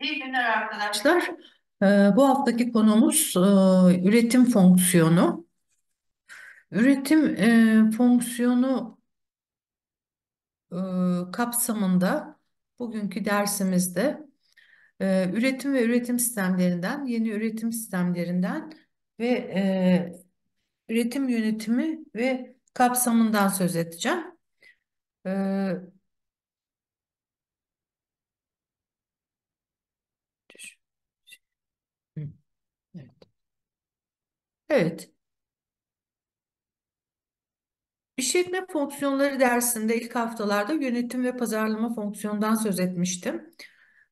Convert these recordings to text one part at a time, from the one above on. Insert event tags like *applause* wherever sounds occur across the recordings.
İyi günler arkadaşlar. Ee, bu haftaki konumuz e, üretim fonksiyonu. Üretim e, fonksiyonu e, kapsamında bugünkü dersimizde üretim ve üretim sistemlerinden, yeni üretim sistemlerinden ve üretim yönetimi ve kapsamından söz edeceğim. Evet. İşletme fonksiyonları dersinde ilk haftalarda yönetim ve pazarlama fonksiyonundan söz etmiştim.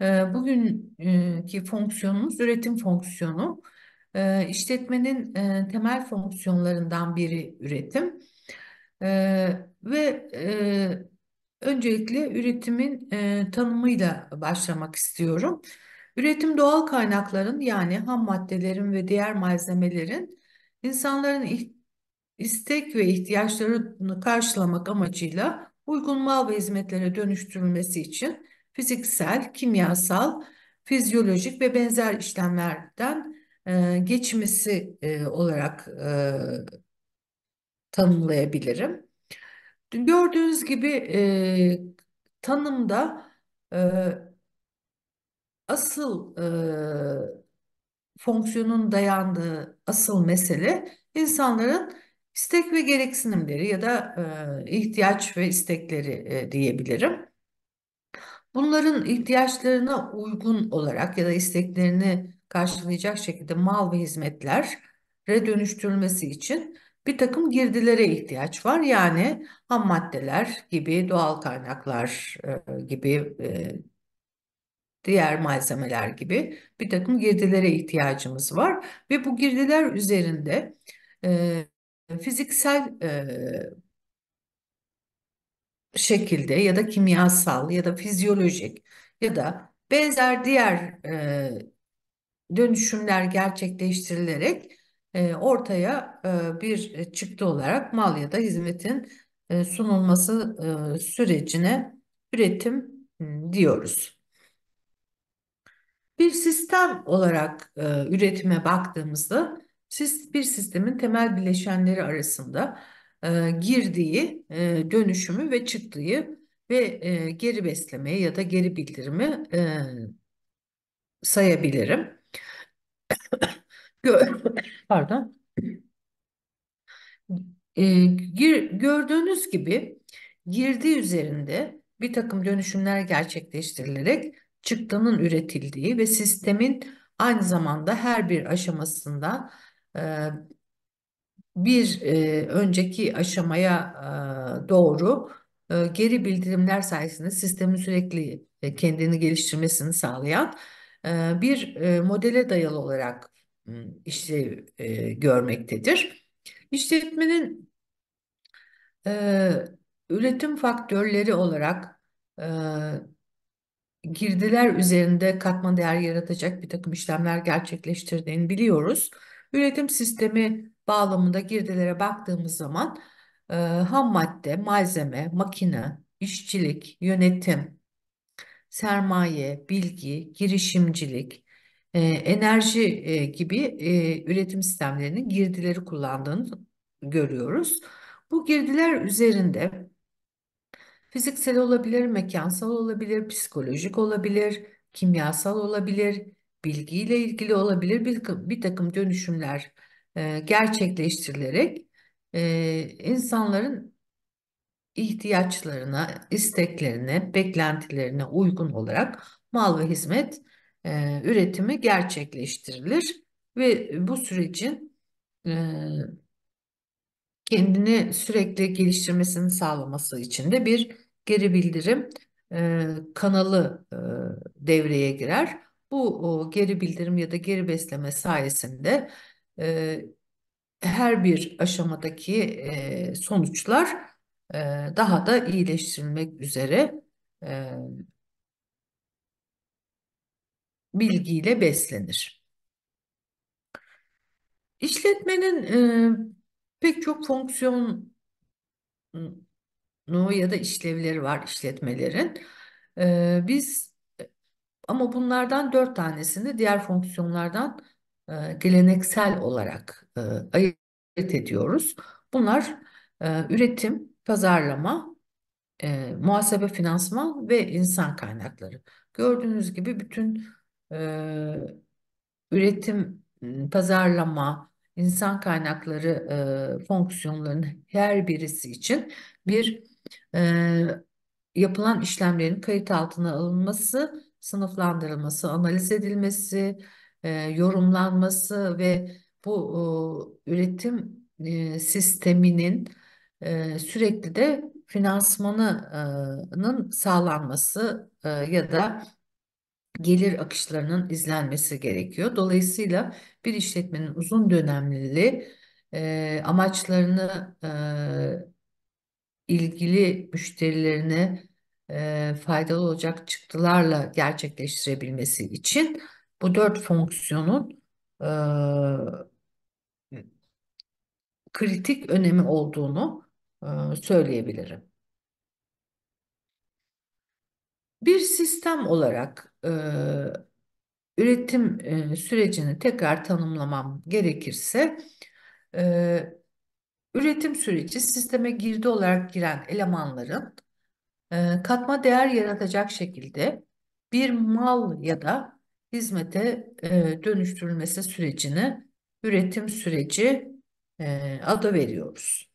Ee, bugünkü fonksiyonumuz üretim fonksiyonu. Ee, e, işletmenin temel fonksiyonlarından biri üretim. Ee, ve e, öncelikle üretimin e, tanımıyla başlamak istiyorum. Üretim doğal kaynakların yani ham maddelerin ve diğer malzemelerin insanların istek ve ihtiyaçlarını karşılamak amacıyla uygun mal ve hizmetlere dönüştürülmesi için fiziksel, kimyasal, fizyolojik ve benzer işlemlerden e, geçmesi e, olarak e, tanımlayabilirim. Gördüğünüz gibi e, tanımda e, asıl e, fonksiyonun dayandığı asıl mesele insanların istek ve gereksinimleri ya da e, ihtiyaç ve istekleri e, diyebilirim. Bunların ihtiyaçlarına uygun olarak ya da isteklerini karşılayacak şekilde mal ve hizmetlere dönüştürülmesi için bir takım girdilere ihtiyaç var. Yani ham maddeler gibi, doğal kaynaklar e, gibi e, diğer malzemeler gibi bir takım girdilere ihtiyacımız var ve bu girdiler üzerinde e, fiziksel e, şekilde ya da kimyasal ya da fizyolojik ya da benzer diğer e, dönüşümler gerçekleştirilerek e, ortaya e, bir çıktı olarak mal ya da hizmetin e, sunulması e, sürecine üretim ıı, diyoruz. Bir sistem olarak e, üretime baktığımızda siz bir sistemin temel bileşenleri arasında e, girdiği, e, dönüşümü ve çıktığı ve e, geri beslemeyi ya da geri bildirimi e, sayabilirim. *coughs* Pardon. E, gir, gördüğünüz gibi girdi üzerinde bir takım dönüşümler gerçekleştirilerek çıktının üretildiği ve sistemin aynı zamanda her bir aşamasında e, bir e, önceki aşamaya e, doğru geri bildirimler sayesinde sistemin sürekli kendini geliştirmesini sağlayan bir modele dayalı olarak işte görmektedir. İşletmenin üretim faktörleri olarak girdiler üzerinde katma değer yaratacak bir takım işlemler gerçekleştirdiğini biliyoruz. Üretim sistemi bağlamında girdilere baktığımız zaman e, ham madde, malzeme, makine, işçilik, yönetim, sermaye, bilgi, girişimcilik, e, enerji e, gibi e, üretim sistemlerinin girdileri kullandığını görüyoruz. Bu girdiler üzerinde Fiziksel olabilir, mekansal olabilir, psikolojik olabilir, kimyasal olabilir, bilgiyle ilgili olabilir bir, bir takım dönüşümler e, gerçekleştirilerek e, insanların ihtiyaçlarına, isteklerine, beklentilerine uygun olarak mal ve hizmet e, üretimi gerçekleştirilir ve bu sürecin e, kendini sürekli geliştirmesini sağlaması için de bir geri bildirim e, kanalı e, devreye girer. Bu o, geri bildirim ya da geri besleme sayesinde e, her bir aşamadaki e, sonuçlar e, daha da iyileştirilmek üzere e, bilgiyle beslenir. İşletmenin e, pek çok fonksiyon ıı, ya da işlevleri var işletmelerin. biz ama bunlardan dört tanesini diğer fonksiyonlardan geleneksel olarak ayırt ediyoruz. Bunlar üretim, pazarlama, muhasebe, finansman ve insan kaynakları. Gördüğünüz gibi bütün üretim, pazarlama, insan kaynakları fonksiyonlarının her birisi için bir e, yapılan işlemlerin kayıt altına alınması, sınıflandırılması, analiz edilmesi, e, yorumlanması ve bu e, üretim e, sisteminin e, sürekli de finansmanının sağlanması e, ya da gelir akışlarının izlenmesi gerekiyor. Dolayısıyla bir işletmenin uzun dönemli e, amaçlarını e, ilgili müşterilerine e, faydalı olacak çıktılarla gerçekleştirebilmesi için bu dört fonksiyonun e, kritik önemi olduğunu e, söyleyebilirim. Bir sistem olarak e, üretim e, sürecini tekrar tanımlamam gerekirse e, Üretim süreci sisteme girdi olarak giren elemanların e, katma değer yaratacak şekilde bir mal ya da hizmete e, dönüştürülmesi sürecini üretim süreci e, adı veriyoruz.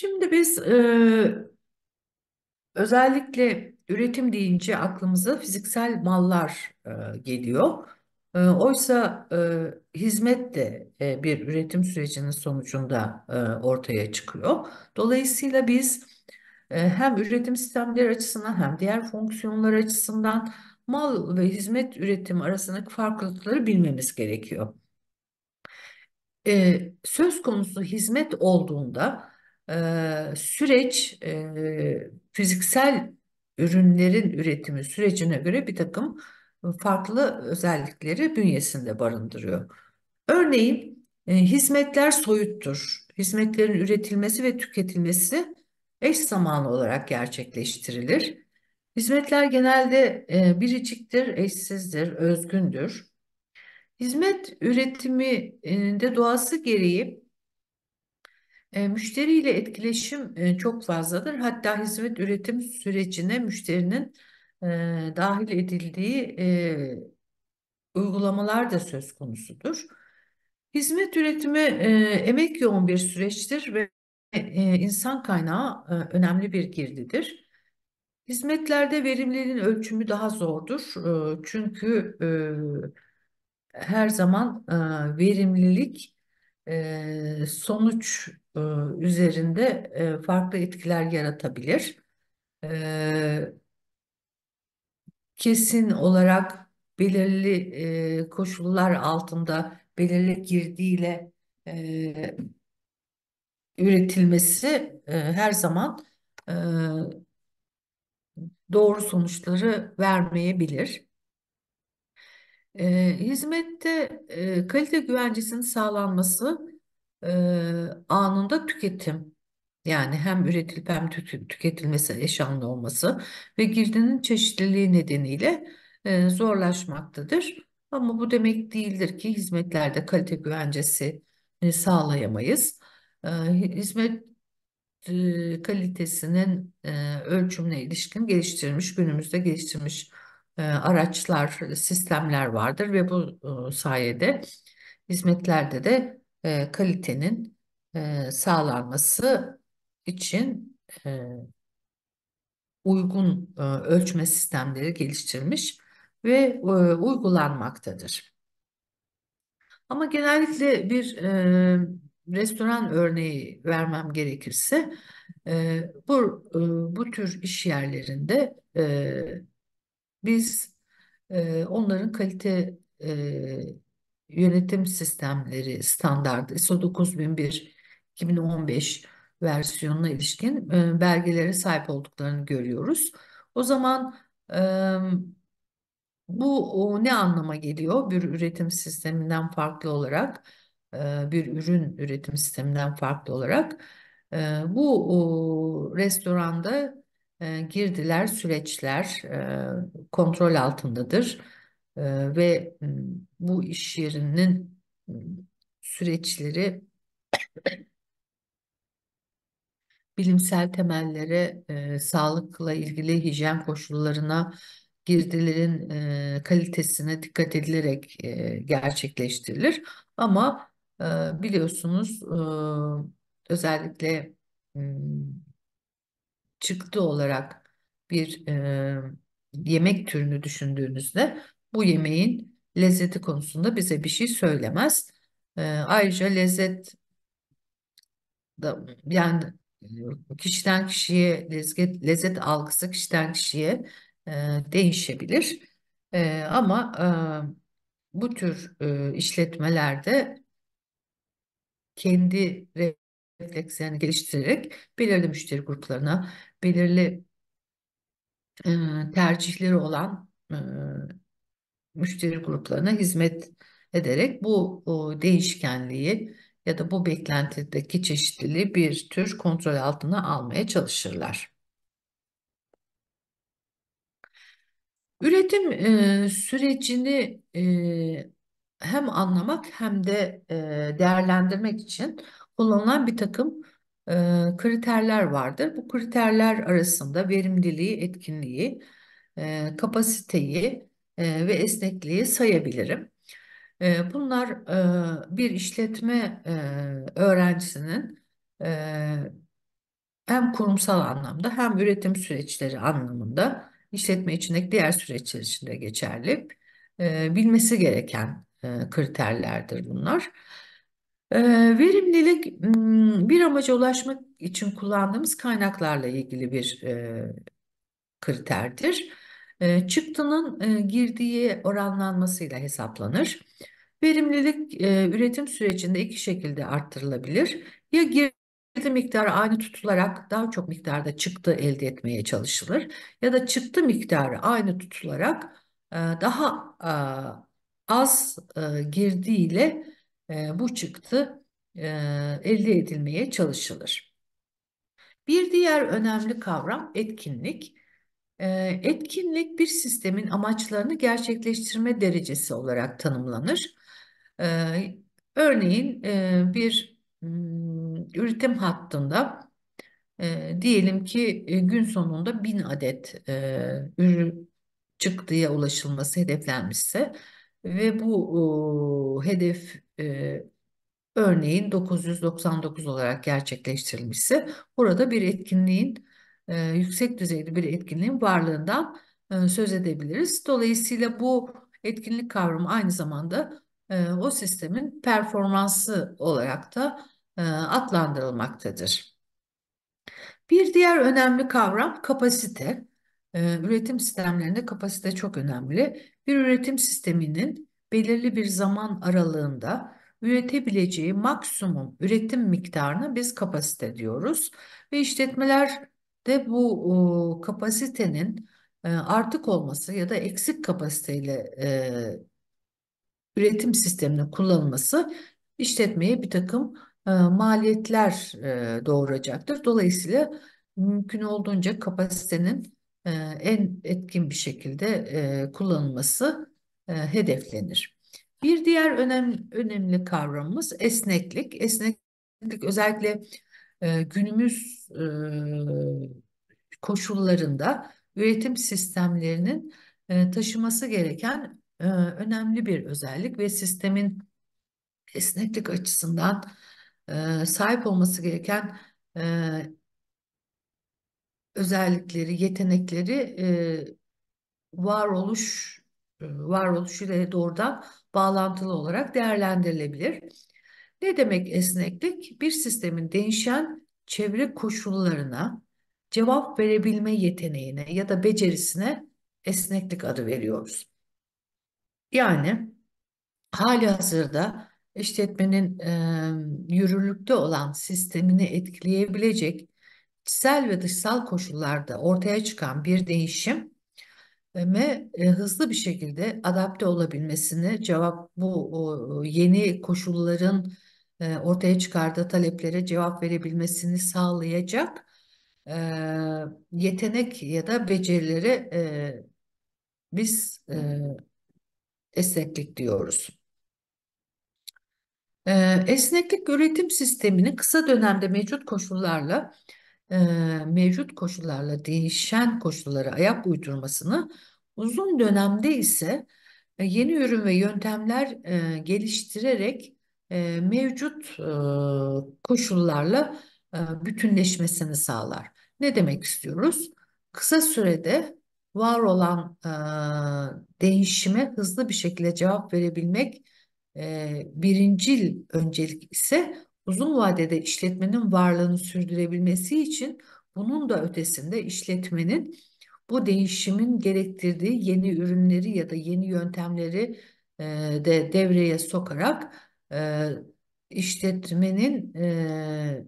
Şimdi biz e, özellikle üretim deyince aklımıza fiziksel mallar e, geliyor. E, oysa e, hizmet de e, bir üretim sürecinin sonucunda e, ortaya çıkıyor. Dolayısıyla biz e, hem üretim sistemleri açısından hem diğer fonksiyonlar açısından mal ve hizmet üretim arasındaki farklılıkları bilmemiz gerekiyor. E, söz konusu hizmet olduğunda ee, süreç e, fiziksel ürünlerin üretimi sürecine göre bir takım farklı özellikleri bünyesinde barındırıyor. Örneğin e, hizmetler soyuttur. Hizmetlerin üretilmesi ve tüketilmesi eş zamanlı olarak gerçekleştirilir. Hizmetler genelde e, biriciktir, eşsizdir, özgündür. Hizmet üretiminde doğası gereği e, müşteriyle etkileşim e, çok fazladır. Hatta hizmet üretim sürecine müşterinin e, dahil edildiği e, uygulamalar da söz konusudur. Hizmet üretimi e, emek yoğun bir süreçtir ve e, insan kaynağı e, önemli bir girdidir. Hizmetlerde verimliliğin ölçümü daha zordur. E, çünkü e, her zaman e, verimlilik e, sonuç e, üzerinde e, farklı etkiler yaratabilir. E, kesin olarak belirli koşullar altında belirli girdiyle üretilmesi her zaman doğru sonuçları vermeyebilir. E, hizmette kalite güvencesinin sağlanması anında tüketim. Yani hem üretilip hem tü- tüketilmesi eş olması ve girdinin çeşitliliği nedeniyle zorlaşmaktadır. Ama bu demek değildir ki hizmetlerde kalite güvencesi sağlayamayız. hizmet kalitesinin ölçümüne ilişkin geliştirilmiş, günümüzde geliştirilmiş araçlar, sistemler vardır ve bu sayede hizmetlerde de e, kalitenin e, sağlanması için e, uygun e, ölçme sistemleri geliştirmiş ve e, uygulanmaktadır. Ama genellikle bir e, restoran örneği vermem gerekirse e, bu e, bu tür iş yerlerinde e, biz e, onların kalite e, yönetim sistemleri standartı ISO 9001 2015 versiyonuna ilişkin e, belgelere sahip olduklarını görüyoruz. O zaman e, bu o ne anlama geliyor? Bir üretim sisteminden farklı olarak, e, bir ürün üretim sisteminden farklı olarak e, bu o, restoranda e, girdiler, süreçler e, kontrol altındadır ve bu iş yerinin süreçleri *coughs* bilimsel temellere, e, sağlıkla ilgili hijyen koşullarına, girdilerin e, kalitesine dikkat edilerek e, gerçekleştirilir. Ama e, biliyorsunuz e, özellikle e, çıktı olarak bir e, yemek türünü düşündüğünüzde bu yemeğin lezzeti konusunda bize bir şey söylemez. E, ayrıca lezzet da, yani e, kişiden kişiye lezzet, lezzet algısı kişiden kişiye e, değişebilir. E, ama e, bu tür e, işletmelerde kendi reflekslerini geliştirerek belirli müşteri gruplarına belirli e, tercihleri olan e, müşteri gruplarına hizmet ederek bu değişkenliği ya da bu beklentideki çeşitliliği bir tür kontrol altına almaya çalışırlar. Üretim e, sürecini e, hem anlamak hem de e, değerlendirmek için kullanılan bir takım e, kriterler vardır. Bu kriterler arasında verimliliği, etkinliği, e, kapasiteyi, e, ve esnekliği sayabilirim. E, bunlar e, bir işletme öğrencisinin hem kurumsal anlamda hem üretim süreçleri anlamında işletme içindeki diğer süreçler içinde geçerli bilmesi gereken kriterlerdir bunlar. verimlilik hmm, bir amaca ulaşmak için kullandığımız kaynaklarla ilgili bir e, kriterdir. Ee, çıktının e, girdiği oranlanmasıyla hesaplanır. Verimlilik e, üretim sürecinde iki şekilde arttırılabilir. Ya girdi miktarı aynı tutularak daha çok miktarda çıktı elde etmeye çalışılır ya da çıktı miktarı aynı tutularak e, daha e, az e, girdiğiyle bu çıktı elde edilmeye çalışılır. Bir diğer önemli kavram etkinlik. Etkinlik bir sistemin amaçlarını gerçekleştirme derecesi olarak tanımlanır. Örneğin bir hmm, üretim hattında diyelim ki e, gün sonunda bin adet ürün çıktıya ulaşılması hedeflenmişse ve bu hedef örneğin 999 olarak gerçekleştirilmişse burada bir etkinliğin e, yüksek düzeyli bir etkinliğin varlığından e, söz edebiliriz. Dolayısıyla bu etkinlik kavramı aynı zamanda e, o sistemin performansı olarak da e, adlandırılmaktadır. Bir diğer önemli kavram kapasite. E, üretim sistemlerinde kapasite çok önemli. Bir üretim sisteminin belirli bir zaman aralığında üretebileceği maksimum üretim miktarını biz kapasite diyoruz. Ve işletmeler de bu e, kapasitenin e, artık olması ya da eksik kapasiteyle e, üretim sisteminin kullanılması işletmeye bir takım e, maliyetler e, doğuracaktır. Dolayısıyla mümkün olduğunca kapasitenin e, en etkin bir şekilde e, kullanılması e, hedeflenir. Bir diğer önem, önemli kavramımız esneklik. Esneklik özellikle e, günümüz e, koşullarında üretim sistemlerinin e, taşıması gereken e, önemli bir özellik ve sistemin esneklik açısından e, sahip olması gereken e, özellikleri, yetenekleri e, varoluş e, varoluş ile doğrudan bağlantılı olarak değerlendirilebilir. Ne demek esneklik? Bir sistemin değişen çevre koşullarına cevap verebilme yeteneğine ya da becerisine esneklik adı veriyoruz. Yani hali hazırda işletmenin e, yürürlükte olan sistemini etkileyebilecek içsel ve dışsal koşullarda ortaya çıkan bir değişim ve e, hızlı bir şekilde adapte olabilmesini cevap bu o, yeni koşulların e, ortaya çıkardığı taleplere cevap verebilmesini sağlayacak e, yetenek ya da becerileri e, biz esneklik diyoruz. esneklik üretim sistemini kısa dönemde mevcut koşullarla mevcut koşullarla değişen koşullara ayak uydurmasını uzun dönemde ise yeni ürün ve yöntemler geliştirerek e, mevcut e, koşullarla e, bütünleşmesini sağlar. Ne demek istiyoruz? Kısa sürede var olan e, değişime hızlı bir şekilde cevap verebilmek e, birincil öncelik ise uzun vadede işletmenin varlığını sürdürebilmesi için bunun da ötesinde işletmenin bu değişimin gerektirdiği yeni ürünleri ya da yeni yöntemleri e, de devreye sokarak e, işletmenin e,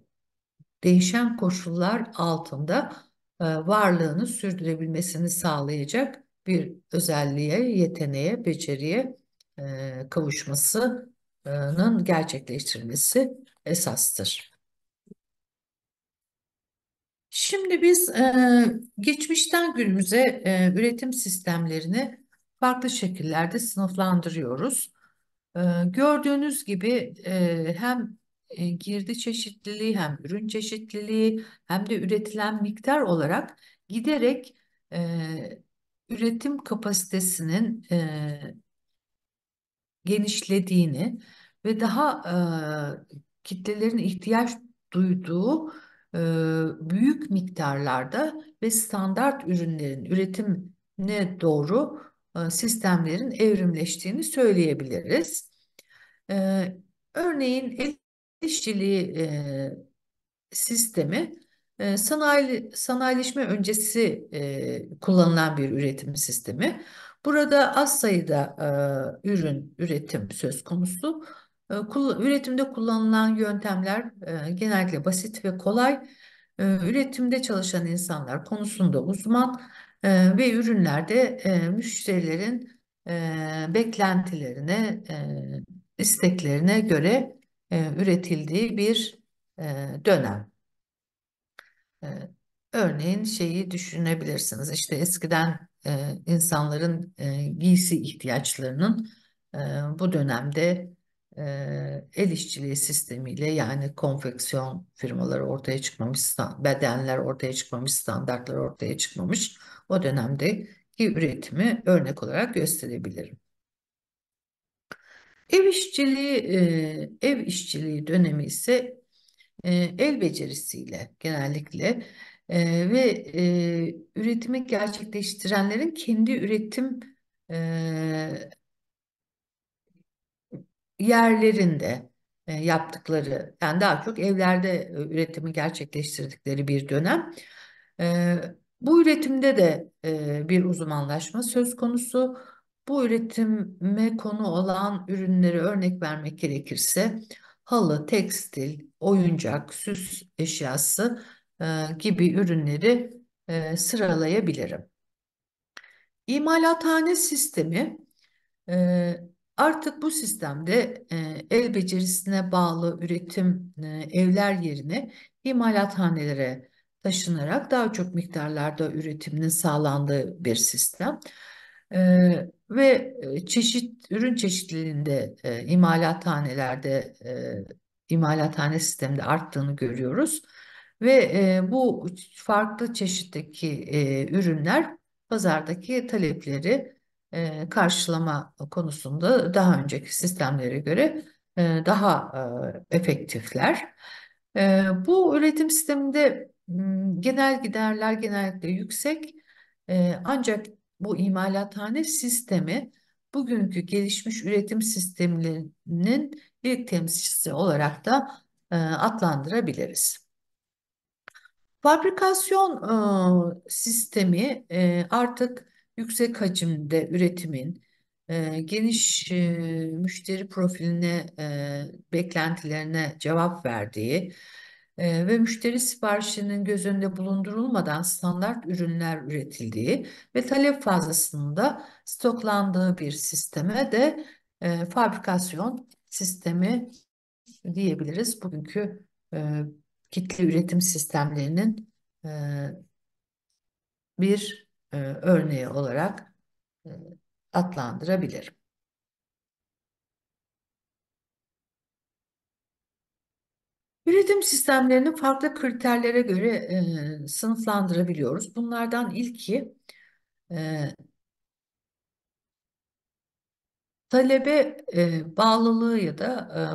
değişen koşullar altında e, varlığını sürdürebilmesini sağlayacak bir özelliğe, yeteneğe, beceriye e, kavuşmasının gerçekleştirilmesi esastır. Şimdi biz geçmişten günümüze üretim sistemlerini farklı şekillerde sınıflandırıyoruz. Ee, gördüğünüz gibi e, hem e, girdi çeşitliliği hem ürün çeşitliliği hem de üretilen miktar olarak giderek e, üretim kapasitesinin genişlediğini ve daha kitlelerin ihtiyaç duyduğu büyük miktarlarda ve standart ürünlerin üretimine doğru e, sistemlerin evrimleştiğini söyleyebiliriz. E, örneğin el işçiliği e, sistemi sanayi, sanayileşme öncesi kullanılan bir üretim sistemi. Burada az sayıda ürün üretim söz konusu. Üretimde kullanılan yöntemler genellikle basit ve kolay. Üretimde çalışan insanlar konusunda uzman e, ve ürünlerde e, müşterilerin e, beklentilerine, e, isteklerine göre e, üretildiği bir e, dönem. E, örneğin şeyi düşünebilirsiniz. İşte eskiden e, insanların e, giysi ihtiyaçlarının e, bu dönemde e, el işçiliği sistemiyle yani konfeksiyon firmaları ortaya çıkmamış, bedenler ortaya çıkmamış, standartlar ortaya çıkmamış o dönemdeki üretimi örnek olarak gösterebilirim. Ev işçiliği, e, ev işçiliği dönemi ise e, el becerisiyle genellikle e, ve üretimi gerçekleştirenlerin kendi üretim yerlerinde yaptıkları yani daha çok evlerde üretimi gerçekleştirdikleri bir dönem bu üretimde de e, bir uzmanlaşma söz konusu. Bu üretime konu olan ürünleri örnek vermek gerekirse halı, tekstil, oyuncak, süs eşyası e, gibi ürünleri e, sıralayabilirim. İmalathane sistemi e, artık bu sistemde e, el becerisine bağlı üretim e, evler yerine imalathanelere taşınarak daha çok miktarlarda üretiminin sağlandığı bir sistem. Ee, ve e, çeşit ürün çeşitliliğinde e, imalathanelerde e, imalathane sisteminde arttığını görüyoruz. Ve e, bu farklı çeşitteki e, ürünler pazardaki talepleri e, karşılama konusunda daha önceki sistemlere göre e, daha e, efektifler. E, bu üretim sisteminde Hmm, genel giderler genellikle yüksek ancak bu imalathane sistemi bugünkü gelişmiş üretim sistemlerinin bir temsilcisi olarak da e, adlandırabiliriz. Fabrikasyon sistemi artık yüksek hacimde üretimin geniş müşteri profiline beklentilerine cevap verdiği e, ve müşteri siparişinin göz önünde bulundurulmadan standart ürünler üretildiği ve talep fazlasında stoklandığı bir sisteme de e, fabrikasyon sistemi diyebiliriz. Bugünkü e, kitle üretim sistemlerinin e, bir e, örneği olarak e, adlandırabilirim. Üretim sistemlerini farklı kriterlere göre e, sınıflandırabiliyoruz. Bunlardan ilki e, talebe e, bağlılığı ya da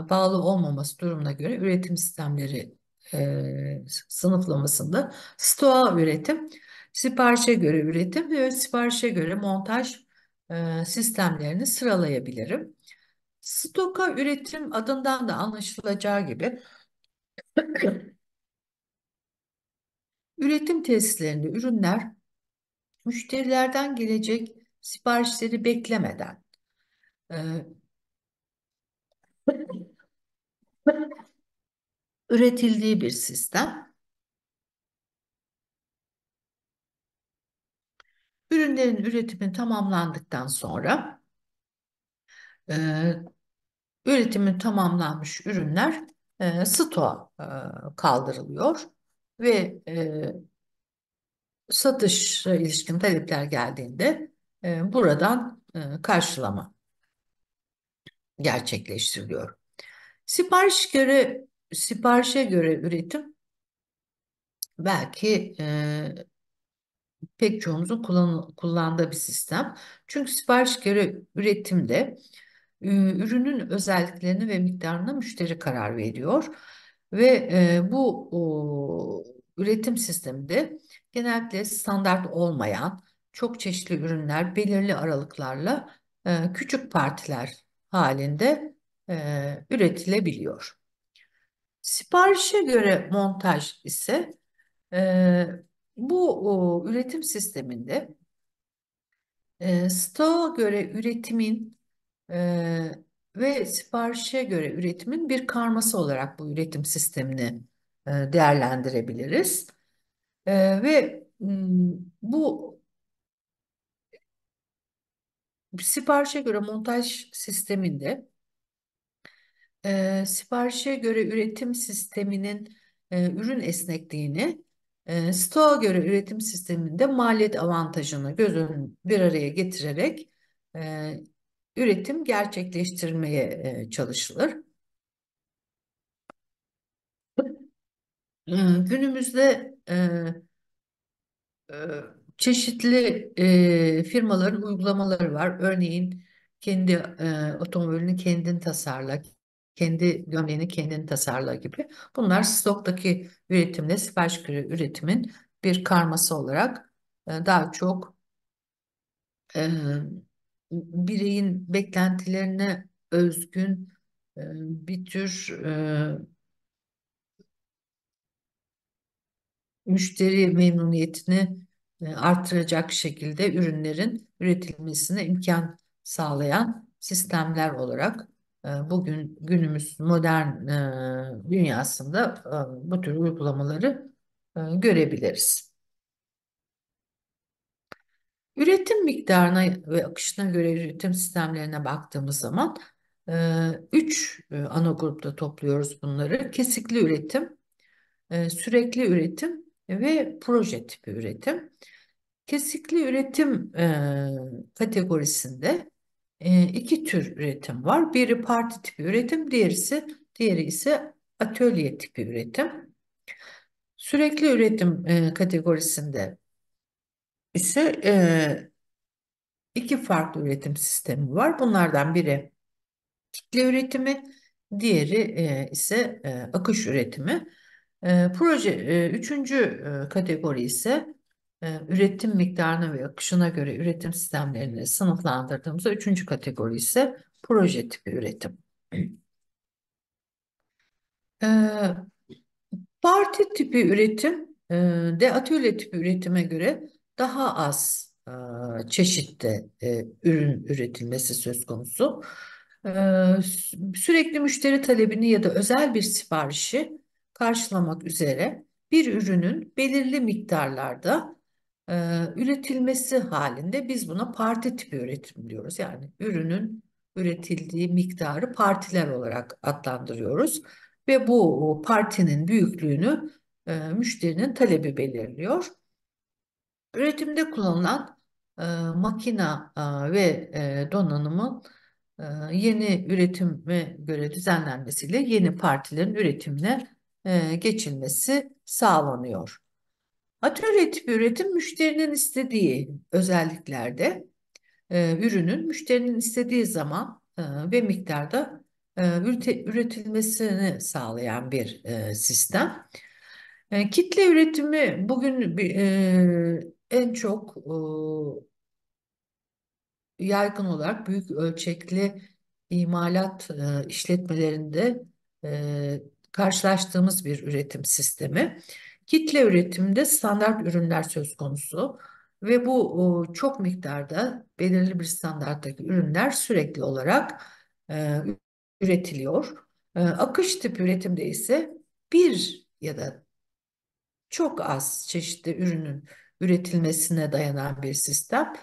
e, bağlı olmaması durumuna göre üretim sistemleri e, sınıflamasında stoğa üretim, siparişe göre üretim ve siparişe göre montaj e, sistemlerini sıralayabilirim. Stoka üretim adından da anlaşılacağı gibi *coughs* Üretim tesislerinde ürünler müşterilerden gelecek siparişleri beklemeden e, *coughs* üretildiği bir sistem. Ürünlerin üretimi tamamlandıktan sonra e, üretimin tamamlanmış ürünler e, stoğa e, kaldırılıyor ve e, satış ilişkin talepler geldiğinde e, buradan karşılama gerçekleştiriliyor. Sipariş göre siparişe göre üretim belki e, pek çoğumuzun kullan, kullandığı bir sistem. Çünkü sipariş göre üretimde e, ürünün özelliklerini ve miktarına müşteri karar veriyor. Ve e, bu o, üretim sisteminde genellikle standart olmayan çok çeşitli ürünler belirli aralıklarla e, küçük partiler halinde e, üretilebiliyor. Siparişe göre montaj ise e, bu o, üretim sisteminde e, stoğa göre üretimin e, ve siparişe göre üretimin bir karması olarak bu üretim sistemini e, değerlendirebiliriz. E, ve bu siparişe göre montaj sisteminde e, siparişe göre üretim sisteminin ürün esnekliğini e, stoğa göre üretim sisteminde maliyet avantajını göz önüne bir araya getirerek üretim gerçekleştirmeye e, çalışılır. Günümüzde e, e, çeşitli firmaların uygulamaları var. Örneğin kendi otomobilini kendin tasarla, kendi gömleğini kendin tasarla gibi. Bunlar stoktaki üretimle sipariş kırı üretimin bir karması olarak daha çok bireyin beklentilerine özgün bir tür müşteri memnuniyetini artıracak şekilde ürünlerin üretilmesine imkan sağlayan sistemler olarak bugün günümüz modern dünyasında bu tür uygulamaları görebiliriz. Üretim miktarına ve akışına göre üretim sistemlerine baktığımız zaman e, üç ana grupta topluyoruz bunları. Kesikli üretim, sürekli üretim ve proje tipi üretim. Kesikli üretim kategorisinde iki tür üretim var. Biri parti tipi üretim, diğerisi diğeri ise atölye tipi üretim. Sürekli üretim kategorisinde ise e, iki farklı üretim sistemi var. Bunlardan biri kitle üretimi, diğeri e, ise e, akış üretimi. E, proje e, üçüncü e, kategori ise e, üretim miktarına ve akışına göre üretim sistemlerini sınıflandırdığımızda üçüncü kategori ise proje tipi üretim. *clears throat* E, parti tipi üretim e, de atölye tipi üretime göre daha az e, çeşitte e, ürün üretilmesi söz konusu. E, sürekli müşteri talebini ya da özel bir siparişi karşılamak üzere bir ürünün belirli miktarlarda e, üretilmesi halinde biz buna parti tipi üretim diyoruz. Yani ürünün üretildiği miktarı partiler olarak adlandırıyoruz ve bu partinin büyüklüğünü müşterinin talebi belirliyor. Üretimde kullanılan e, makina e, ve e, donanımın e, yeni üretime göre düzenlenmesiyle yeni partilerin üretimine e, geçilmesi sağlanıyor. Atölye tipi üretim müşterinin istediği özelliklerde e, ürünün müşterinin istediği zaman e, ve miktarda e, üretilmesini sağlayan bir e, sistem. E, kitle üretimi bugün e, en çok e, yaygın olarak büyük ölçekli imalat e, işletmelerinde e, karşılaştığımız bir üretim sistemi. Kitle üretimde standart ürünler söz konusu ve bu e, çok miktarda belirli bir standarttaki ürünler sürekli olarak e, üretiliyor. E, akış tip üretimde ise bir ya da çok az çeşitli ürünün üretilmesine dayanan bir sistem.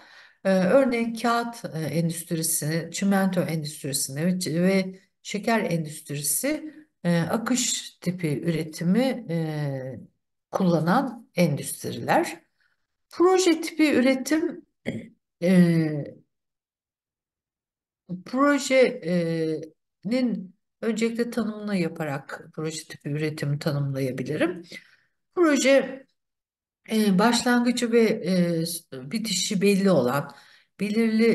Ee, örneğin kağıt e, endüstrisini, çimento endüstrisini ve şeker endüstrisi e, akış tipi üretimi e, kullanan endüstriler. Proje tipi üretim projenin öncelikle tanımını yaparak proje tipi üretimi tanımlayabilirim. Proje Eee, başlangıcı ve eee, bitişi belli olan, belirli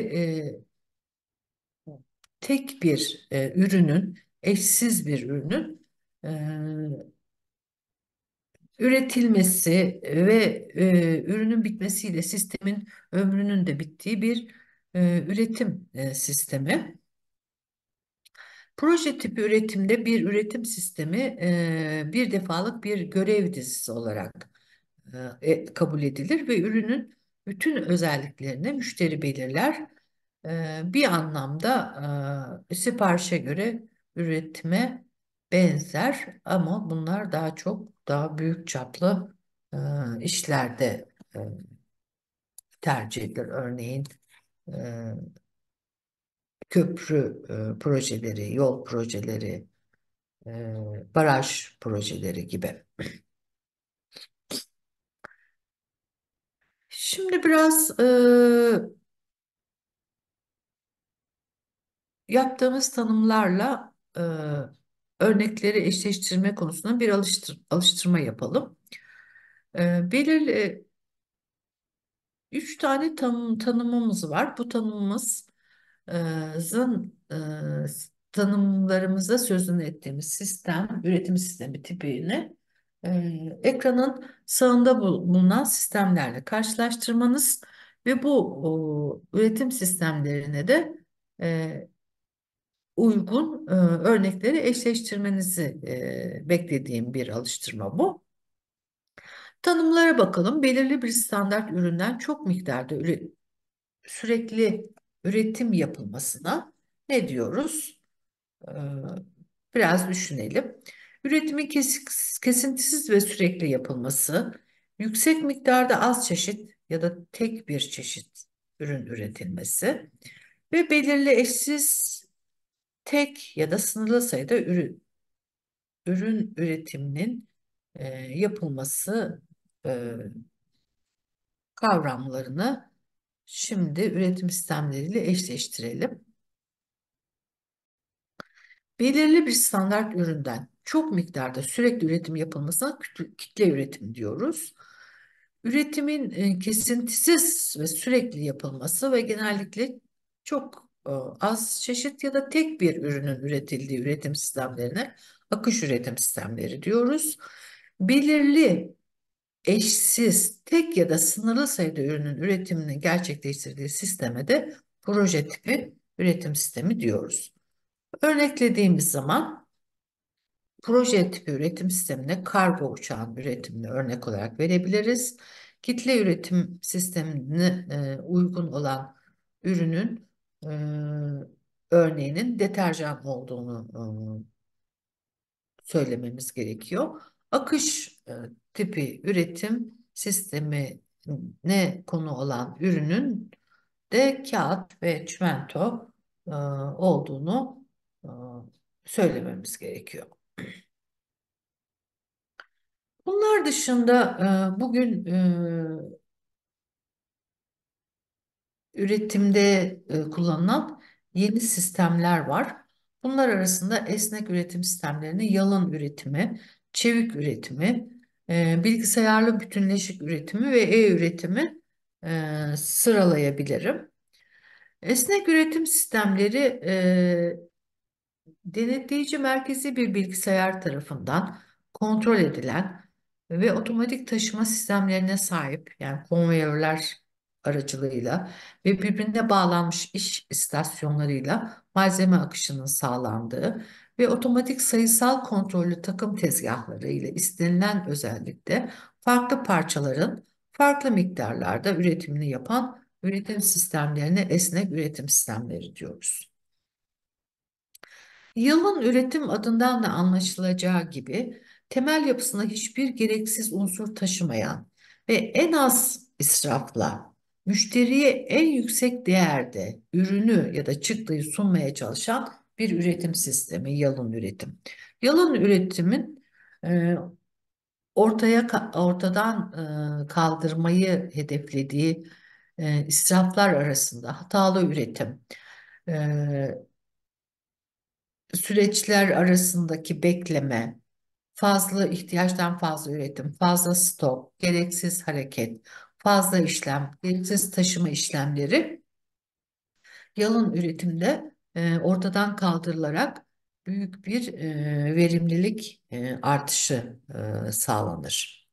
tek bir eee, ürünün, eşsiz bir ürünün eee, üretilmesi ve e, ürünün bitmesiyle sistemin ömrünün de bittiği bir e, üretim e, sistemi. Proje tipi üretimde bir üretim sistemi e, bir defalık bir görev dizisi olarak e, e, kabul edilir ve ürünün bütün özelliklerini müşteri belirler. E, bir anlamda e, siparişe göre üretime benzer ama bunlar daha çok daha büyük çaplı işlerde tercih edilir. Örneğin köprü projeleri, yol projeleri, baraj projeleri gibi. Şimdi biraz e, yaptığımız tanımlarla e, örnekleri eşleştirme konusunda bir alıştır, alıştırma yapalım. E, belirli üç tane tanım, tanımımız var. Bu tanımımız e, e, tanımlarımızda sözünü ettiğimiz sistem, üretim sistemi tipini e, ekranın sağında bulunan sistemlerle karşılaştırmanız ve bu o, üretim sistemlerine de e, uygun e, örnekleri eşleştirmenizi e, beklediğim bir alıştırma bu. Tanımlara bakalım. Belirli bir standart üründen çok miktarda üre, sürekli üretim yapılmasına ne diyoruz? E, biraz düşünelim. Üretimin kesintisiz ve sürekli yapılması, yüksek miktarda az çeşit ya da tek bir çeşit ürün üretilmesi ve belirli eşsiz tek ya da sınırlı sayıda ürün, ürün üretiminin e, yapılması e, kavramlarını şimdi üretim sistemleriyle eşleştirelim. Belirli bir standart üründen çok miktarda sürekli üretim yapılmasına kitle üretim diyoruz. Üretimin e, kesintisiz ve sürekli yapılması ve genellikle çok e, az çeşit ya da tek bir ürünün üretildiği üretim sistemlerine akış üretim sistemleri diyoruz. Belirli, eşsiz, tek ya da sınırlı sayıda ürünün üretimini gerçekleştirdiği sisteme de proje tipi üretim sistemi diyoruz. Örneklediğimiz zaman proje tipi üretim sistemine kargo uçağın üretimini örnek olarak verebiliriz. Kitle üretim sistemine e, uygun olan ürünün e, örneğinin deterjan olduğunu e, söylememiz gerekiyor. Akış tipi üretim sistemine konu olan ürünün de kağıt ve çimento olduğunu söylememiz gerekiyor. Bunlar dışında e, bugün e, üretimde e, kullanılan yeni sistemler var. Bunlar arasında esnek üretim sistemlerini yalın üretimi, çevik üretimi, bilgisayarlı bütünleşik üretimi ve e-üretimi sıralayabilirim. Esnek üretim sistemleri denetleyici merkezi bir bilgisayar tarafından kontrol edilen ve otomatik taşıma sistemlerine sahip yani konveyörler aracılığıyla ve birbirine bağlanmış iş istasyonlarıyla malzeme akışının sağlandığı ve otomatik sayısal kontrollü takım tezgahları ile istenilen özellikte farklı parçaların farklı miktarlarda üretimini yapan üretim sistemlerine esnek üretim sistemleri diyoruz. Yılın üretim adından da anlaşılacağı gibi temel yapısına hiçbir gereksiz unsur taşımayan ve en az israfla müşteriye en yüksek değerde ürünü ya da çıktıyı sunmaya çalışan bir üretim sistemi, yalın üretim. Yalın üretimin e, ortaya ortadan e, kaldırmayı hedeflediği e, israflar arasında hatalı üretim, e, süreçler arasındaki bekleme, fazla ihtiyaçtan fazla üretim, fazla stok, gereksiz hareket, fazla işlem, gereksiz taşıma işlemleri yalın üretimde e, ortadan kaldırılarak büyük bir e, verimlilik e, artışı e, sağlanır.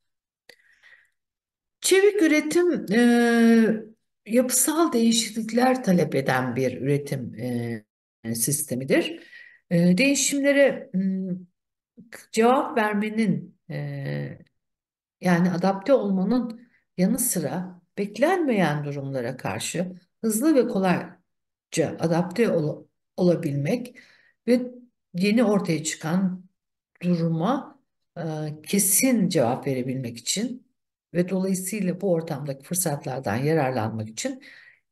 Çevik üretim e, yapısal değişiklikler talep eden bir üretim e, sistemidir. E, değişimlere cevap vermenin e, yani adapte olmanın yanı sıra beklenmeyen durumlara karşı hızlı ve kolayca adapte ol olabilmek ve yeni ortaya çıkan duruma e, kesin cevap verebilmek için ve dolayısıyla bu ortamdaki fırsatlardan yararlanmak için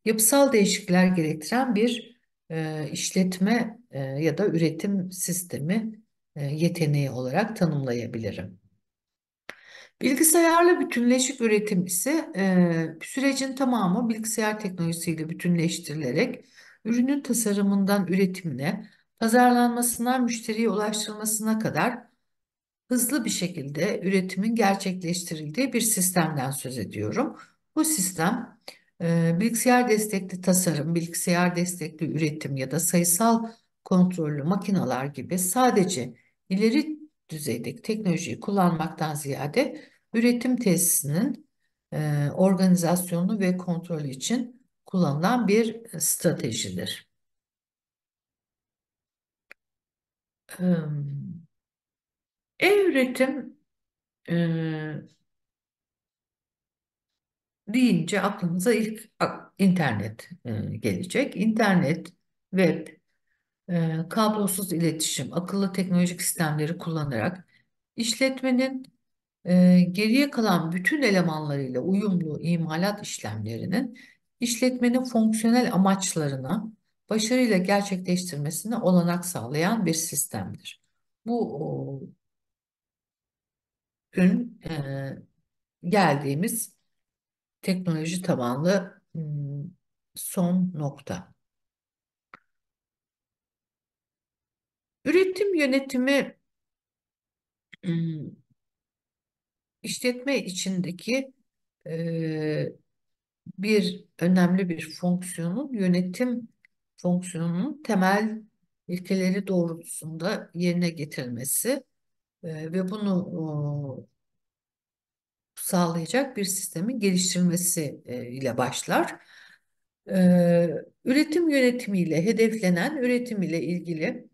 yapısal değişiklikler gerektiren bir e, işletme e, ya da üretim sistemi e, yeteneği olarak tanımlayabilirim. Bilgisayarla bütünleşik üretim ise e, sürecin tamamı bilgisayar teknolojisiyle bütünleştirilerek ürünün tasarımından üretimine, pazarlanmasına, müşteriye ulaştırılmasına kadar hızlı bir şekilde üretimin gerçekleştirildiği bir sistemden söz ediyorum. Bu sistem e, bilgisayar destekli tasarım, bilgisayar destekli üretim ya da sayısal kontrollü makinalar gibi sadece ileri düzeydeki teknolojiyi kullanmaktan ziyade üretim tesisinin e, organizasyonu ve kontrolü için kullanılan bir stratejidir. E-üretim e, deyince aklımıza ilk internet e, gelecek. İnternet, web e, kablosuz iletişim, akıllı teknolojik sistemleri kullanarak işletmenin e, geriye kalan bütün elemanlarıyla uyumlu imalat işlemlerinin işletmenin fonksiyonel amaçlarına başarıyla gerçekleştirmesine olanak sağlayan bir sistemdir. Bu gün e, geldiğimiz teknoloji tabanlı son nokta. Üretim yönetimi işletme içindeki bir önemli bir fonksiyonun yönetim fonksiyonunun temel ilkeleri doğrultusunda yerine getirilmesi ve bunu sağlayacak bir sistemin geliştirilmesi ile başlar. üretim yönetimiyle hedeflenen üretim ile ilgili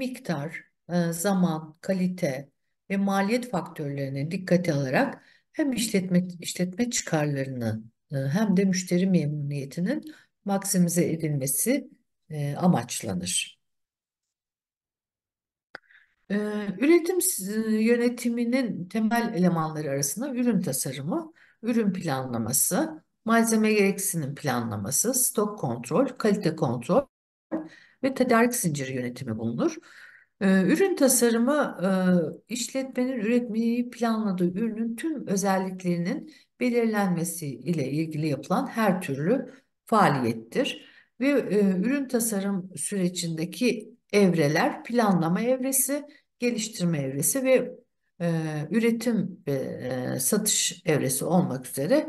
miktar, e, zaman, kalite ve maliyet faktörlerine dikkate alarak hem işletme, işletme çıkarlarını e, hem de müşteri memnuniyetinin maksimize edilmesi e, amaçlanır. Üretim yönetiminin temel elemanları arasında ürün tasarımı, ürün planlaması, malzeme gereksinim planlaması, stok kontrol, kalite kontrol ve tedarik zinciri yönetimi bulunur. Ee, ürün tasarımı e, işletmenin üretmeyi planladığı ürünün tüm özelliklerinin belirlenmesi ile ilgili yapılan her türlü faaliyettir. Ve e, ürün tasarım sürecindeki evreler planlama evresi, geliştirme evresi ve e, üretim ve satış evresi olmak üzere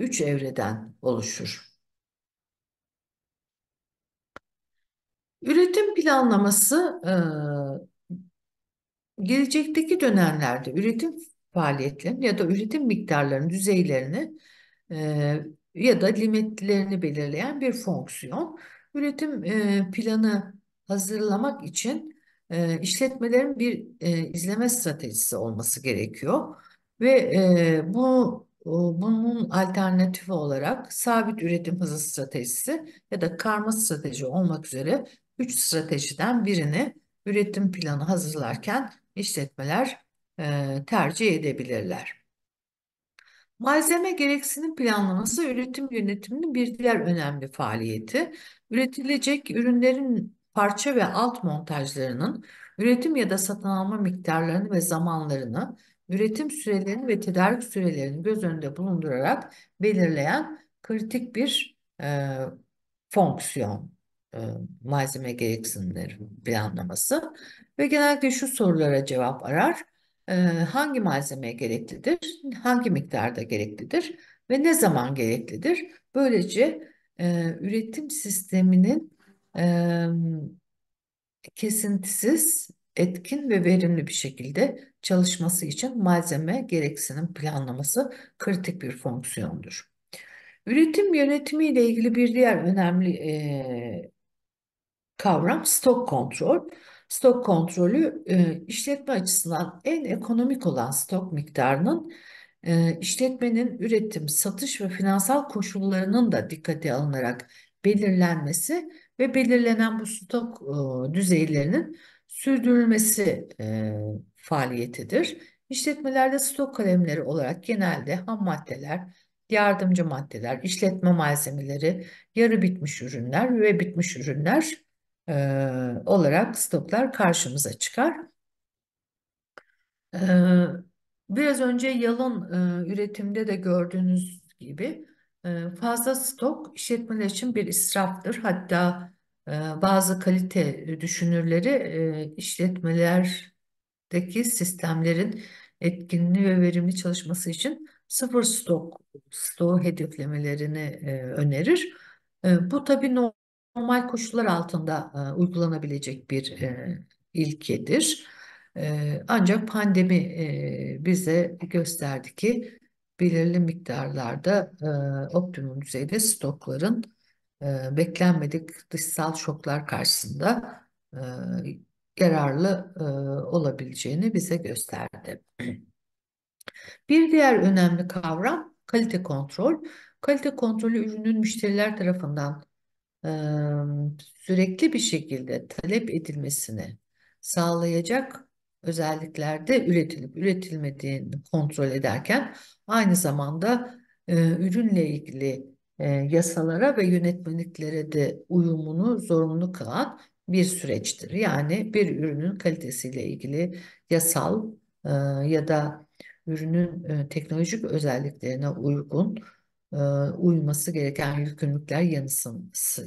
üç evreden oluşur. Üretim planlaması e, gelecekteki dönemlerde üretim faaliyetlerini ya da üretim miktarlarının düzeylerini e, ya da limitlerini belirleyen bir fonksiyon. Üretim e, planı hazırlamak için işletmelerin bir izleme stratejisi olması gerekiyor ve bu bunun alternatifi olarak sabit üretim hızı stratejisi ya da karma strateji olmak üzere 3 stratejiden birini üretim planı hazırlarken işletmeler e, tercih edebilirler. Malzeme gereksinim planlaması üretim yönetiminin bir diğer önemli faaliyeti. Üretilecek ürünlerin parça ve alt montajlarının üretim ya da satın alma miktarlarını ve zamanlarını, üretim sürelerini ve tedarik sürelerini göz önünde bulundurarak belirleyen kritik bir e, fonksiyon. E, malzeme gereksinimleri planlaması ve genellikle şu sorulara cevap arar. E, hangi malzeme gereklidir? Hangi miktarda gereklidir? Ve ne zaman gereklidir? Böylece e, üretim sisteminin kesintisiz, etkin ve verimli bir şekilde çalışması için malzeme gereksinim planlaması kritik bir fonksiyondur. Üretim yönetimi ile ilgili bir diğer önemli e, kavram stok kontrol. Stok kontrolü e, işletme açısından en ekonomik olan stok miktarının e, işletmenin üretim, satış ve finansal koşullarının da dikkate alınarak belirlenmesi ve belirlenen bu stok e, düzeylerinin sürdürülmesi faaliyetidir. İşletmelerde stok kalemleri olarak genelde ham maddeler, yardımcı maddeler, işletme malzemeleri, yarı bitmiş ürünler ve bitmiş ürünler e, olarak stoklar karşımıza çıkar. E, biraz önce yalın e, üretimde de gördüğünüz gibi e, fazla stok işletmeler için bir israftır. Hatta e, bazı kalite düşünürleri e, işletmelerdeki sistemlerin etkinliği ve verimli çalışması için sıfır stok stoğu hedeflemelerini e, önerir. E, bu tabii normal normal koşullar altında e, uygulanabilecek bir e, ilkedir. E, ancak pandemi e, bize gösterdi ki belirli miktarlarda e, optimum düzeyde stokların e, beklenmedik dışsal şoklar karşısında e, yararlı e, olabileceğini bize gösterdi. Bir diğer önemli kavram kalite kontrol. Kalite kontrolü ürünün müşteriler tarafından sürekli bir şekilde talep edilmesini sağlayacak özelliklerde üretilip üretilmediğini kontrol ederken aynı zamanda e, ürünle ilgili e, yasalara ve yönetmeliklere de uyumunu zorunlu kılan bir süreçtir. Yani bir ürünün kalitesiyle ilgili yasal e, ya da ürünün e, teknolojik özelliklerine uygun e, uyması gereken yükümlülükler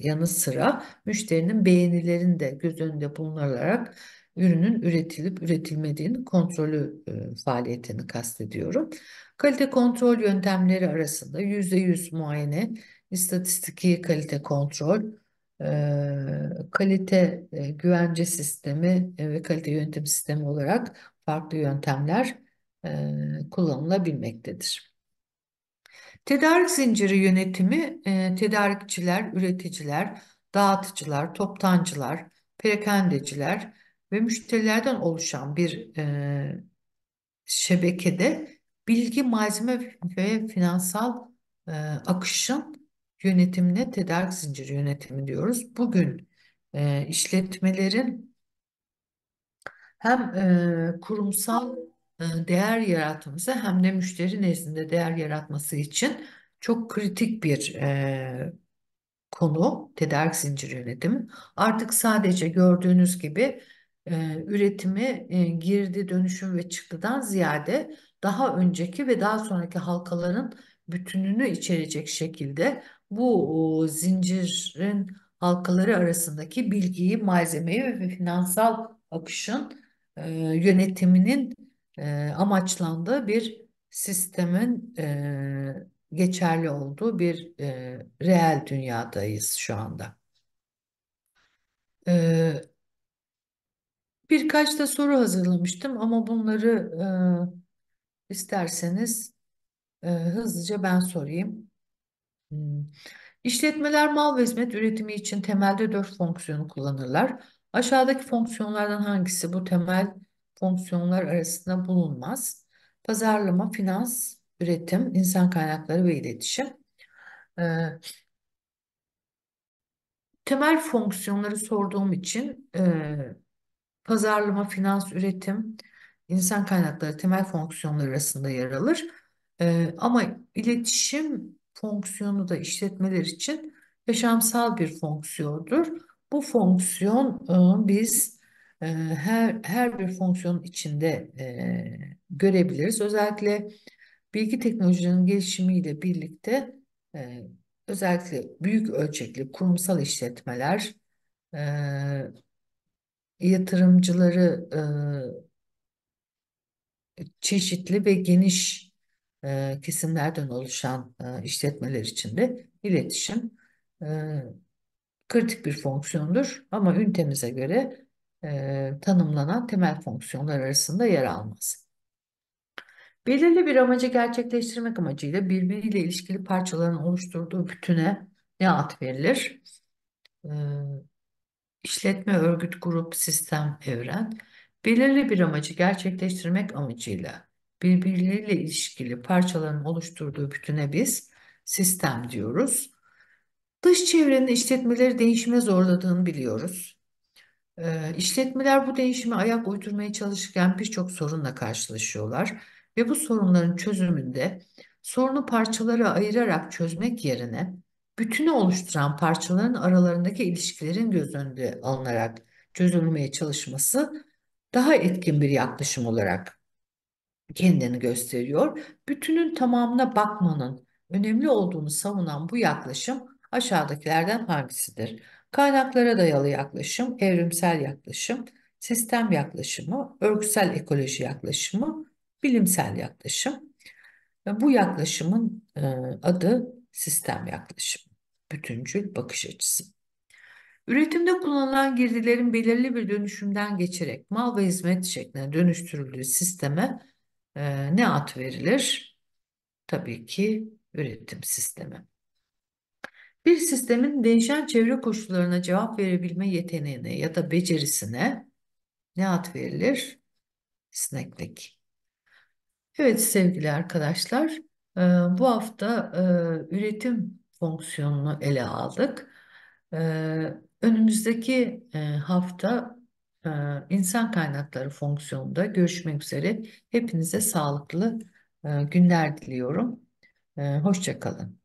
yanı sıra müşterinin beğenilerini de göz önünde bulunularak ürünün üretilip üretilmediğini kontrolü e, faaliyetini kastediyorum. Kalite kontrol yöntemleri arasında %100 muayene, istatistiki kalite kontrol, e, kalite e, güvence sistemi e, ve kalite yönetim sistemi olarak farklı yöntemler e, kullanılabilmektedir. Tedarik zinciri yönetimi e, tedarikçiler, üreticiler, dağıtıcılar, toptancılar, perakendeciler ve müşterilerden oluşan bir e, şebekede bilgi, malzeme ve finansal e, akışın yönetimine tedarik zinciri yönetimi diyoruz. Bugün e, işletmelerin hem e, kurumsal e, değer yaratması hem de müşteri nezdinde değer yaratması için çok kritik bir e, konu tedarik zinciri yönetimi. Artık sadece gördüğünüz gibi e, üretimi e, girdi, dönüşüm ve çıktıdan ziyade daha önceki ve daha sonraki halkaların bütününü içerecek şekilde bu o, zincirin halkaları arasındaki bilgiyi, malzemeyi ve finansal akışın e, yönetiminin e, amaçlandığı bir sistemin e, geçerli olduğu bir e, reel dünyadayız şu anda. E, birkaç da soru hazırlamıştım ama bunları e, isterseniz e, hızlıca ben sorayım. Hmm. İşletmeler mal ve hizmet üretimi için temelde dört fonksiyonu kullanırlar. Aşağıdaki fonksiyonlardan hangisi bu temel fonksiyonlar arasında bulunmaz. Pazarlama, finans, üretim, insan kaynakları ve iletişim. E, temel fonksiyonları sorduğum için e, pazarlama, finans, üretim, insan kaynakları temel fonksiyonlar arasında yer alır. E, ama iletişim fonksiyonu da işletmeler için yaşamsal bir fonksiyondur. Bu fonksiyon e, biz ee, her her bir fonksiyon içinde e, görebiliriz. Özellikle bilgi teknolojilerinin gelişimiyle birlikte e, özellikle büyük ölçekli kurumsal işletmeler e, yatırımcıları e, çeşitli ve geniş e, kesimlerden oluşan e, işletmeler içinde iletişim e, kritik bir fonksiyondur ama ünitemize göre e, tanımlanan temel fonksiyonlar arasında yer almaz. Belirli bir amacı gerçekleştirmek amacıyla birbiriyle ilişkili parçaların oluşturduğu bütüne ne ad verilir? E, işletme, örgüt, grup, sistem, evren. Belirli bir amacı gerçekleştirmek amacıyla birbirleriyle ilişkili parçaların oluşturduğu bütüne biz sistem diyoruz. Dış çevrenin işletmeleri değişime zorladığını biliyoruz. E, işletmeler bu değişime ayak uydurmaya çalışırken birçok sorunla karşılaşıyorlar ve bu sorunların çözümünde sorunu parçalara ayırarak çözmek yerine bütünü oluşturan parçaların aralarındaki ilişkilerin göz önünde alınarak çözülmeye çalışması daha etkin bir yaklaşım olarak kendini gösteriyor. Bütünün tamamına bakmanın önemli olduğunu savunan bu yaklaşım aşağıdakilerden hangisidir? Kaynaklara dayalı yaklaşım, evrimsel yaklaşım, sistem yaklaşımı, örgütsel ekoloji yaklaşımı, bilimsel yaklaşım. Bu yaklaşımın e, adı sistem yaklaşımı, bütüncül bakış açısı. Üretimde kullanılan girdilerin belirli bir dönüşümden geçerek mal ve hizmet şeklinde dönüştürüldüğü sisteme e, ne ad verilir? Tabii ki üretim sistemi. Bir sistemin değişen çevre koşullarına cevap verebilme yeteneğine ya da becerisine ne ad verilir? Esneklik. Evet sevgili arkadaşlar, e, bu hafta e, üretim fonksiyonunu ele aldık. E, önümüzdeki hafta insan kaynakları fonksiyonunda görüşmek üzere. Hepinize sağlıklı günler diliyorum. Hoşçakalın.